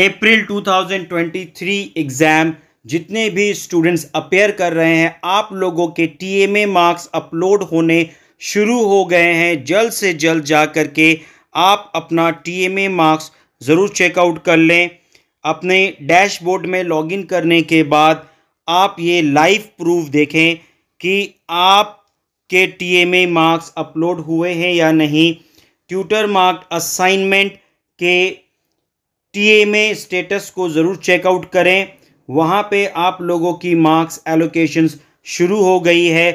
अप्रैल 2023 exam जितने भी students appear कर रहे हैं आप लोगों के टीएमए मार्क्स अपलोड होने शुरू हो गए हैं जल्द से जल्द जा कर के आप अपना टीएमए मार्क्स ज़रूर चेकआउट कर लें अपने डैशबोर्ड में लॉगिन करने के बाद आप ये लाइव प्रूफ देखें कि आप के टीएमए मार्क्स अपलोड हुए हैं या नहीं ट्यूटर मार्क असाइनमेंट के टीए में स्टेटस को ज़रूर चेकआउट करें वहाँ पे आप लोगों की मार्क्स एलोकेशंस शुरू हो गई है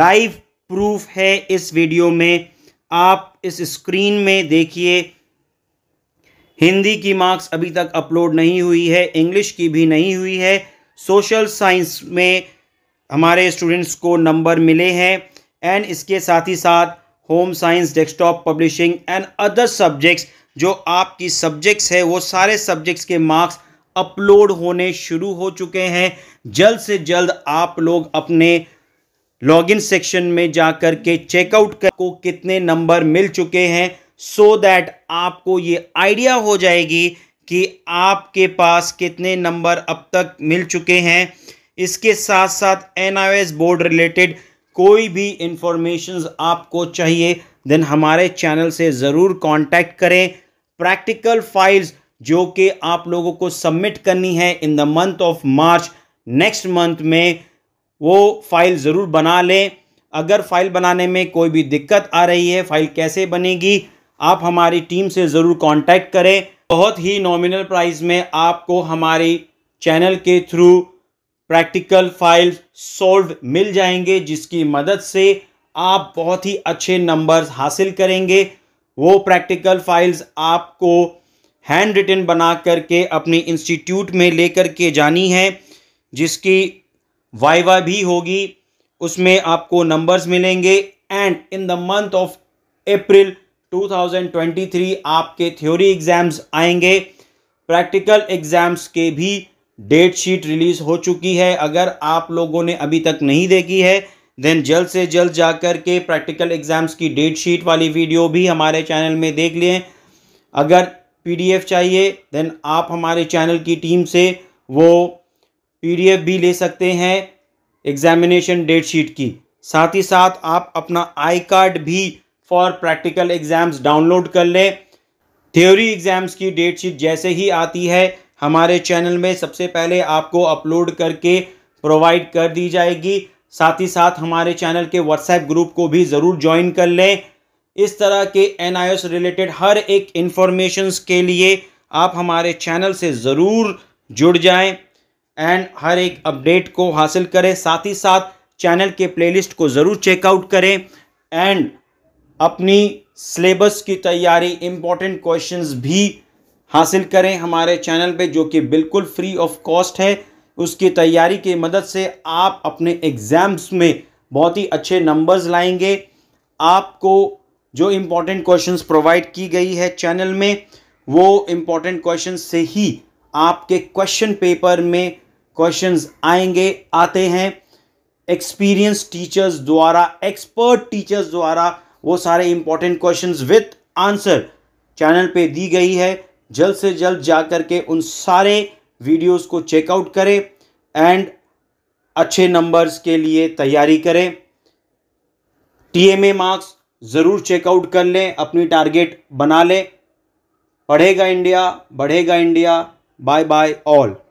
लाइव प्रूफ है इस वीडियो में आप इस स्क्रीन में देखिए हिंदी की मार्क्स अभी तक अपलोड नहीं हुई है इंग्लिश की भी नहीं हुई है सोशल साइंस में हमारे स्टूडेंट्स को नंबर मिले हैं एंड इसके साथ ही साथ home science desktop publishing and other subjects जो आपकी सब्जेक्ट्स है वो सारे सब्जेक्ट्स के मार्क्स अपलोड होने शुरू हो चुके हैं जल्द से जल्द आप लोग अपने लॉगिन सेक्शन में जा कर के चेकआउट कर को कितने नंबर मिल चुके हैं सो so दैट आपको ये आइडिया हो जाएगी कि आपके पास कितने नंबर अब तक मिल चुके हैं इसके साथ साथ एन बोर्ड रिलेटेड कोई भी इंफॉर्मेशन आपको चाहिए देन हमारे चैनल से ज़रूर कांटेक्ट करें प्रैक्टिकल फाइल्स जो कि आप लोगों को सबमिट करनी है in the month of March next month में वो फाइल ज़रूर बना लें अगर फाइल बनाने में कोई भी दिक्कत आ रही है फाइल कैसे बनेगी आप हमारी टीम से ज़रूर कांटेक्ट करें बहुत ही नॉमिनल प्राइस में आपको हमारी चैनल के थ्रू प्रैक्टिकल फाइल सॉल्व मिल जाएंगे जिसकी मदद से आप बहुत ही अच्छे नंबर्स हासिल करेंगे वो प्रैक्टिकल फाइल्स आपको हैंड रिटन बना करके अपने इंस्टीट्यूट में लेकर के जानी है जिसकी वाइवा भी होगी उसमें आपको नंबर्स मिलेंगे and in the month of April 2023 आपके थ्योरी एग्ज़ाम्स आएंगे प्रैक्टिकल एग्ज़ाम्स के भी डेट शीट रिलीज़ हो चुकी है अगर आप लोगों ने अभी तक नहीं देखी है देन जल्द से जल्द जाकर के प्रैक्टिकल एग्ज़ाम्स की डेट शीट वाली वीडियो भी हमारे चैनल में देख लें अगर पीडीएफ चाहिए देन आप हमारे चैनल की टीम से वो पीडीएफ भी ले सकते हैं एग्ज़ामिनेशन डेट शीट की साथ ही साथ आप अपना आई कार्ड भी फॉर प्रैक्टिकल एग्ज़ाम्स डाउनलोड कर लें थ्योरी एग्ज़ाम्स की डेट शीट जैसे ही आती है हमारे चैनल में सबसे पहले आपको अपलोड करके प्रोवाइड कर दी जाएगी साथ ही साथ हमारे चैनल के व्हाट्सएप ग्रुप को भी ज़रूर ज्वाइन कर लें इस तरह के एन रिलेटेड हर एक इन्फॉर्मेशंस के लिए आप हमारे चैनल से ज़रूर जुड़ जाएं एंड हर एक अपडेट को हासिल करें साथ ही साथ चैनल के प्लेलिस्ट को ज़रूर चेकआउट करें एंड अपनी सिलेबस की तैयारी इम्पॉर्टेंट क्वेश्चंस भी हासिल करें हमारे चैनल पे जो कि बिल्कुल फ्री ऑफ कॉस्ट है उसकी तैयारी की मदद से आप अपने एग्ज़ाम्स में बहुत ही अच्छे नंबर्स लाएंगे आपको जो इम्पोर्टेंट क्वेश्चंस प्रोवाइड की गई है चैनल में वो इम्पोर्टेंट क्वेश्चन से ही आपके क्वेश्चन पेपर में क्वेश्चंस आएंगे आते हैं एक्सपीरियंस टीचर्स द्वारा एक्सपर्ट टीचर्स द्वारा वो सारे important question with answer channel पर दी गई है जल्द से जल्द जा कर के उन सारे वीडियोस को चेकआउट करें एंड अच्छे नंबर्स के लिए तैयारी करें टीएमए मार्क्स ज़रूर चेकआउट कर लें अपनी टारगेट बना लें पढ़ेगा इंडिया बढ़ेगा इंडिया बाय बाय ऑल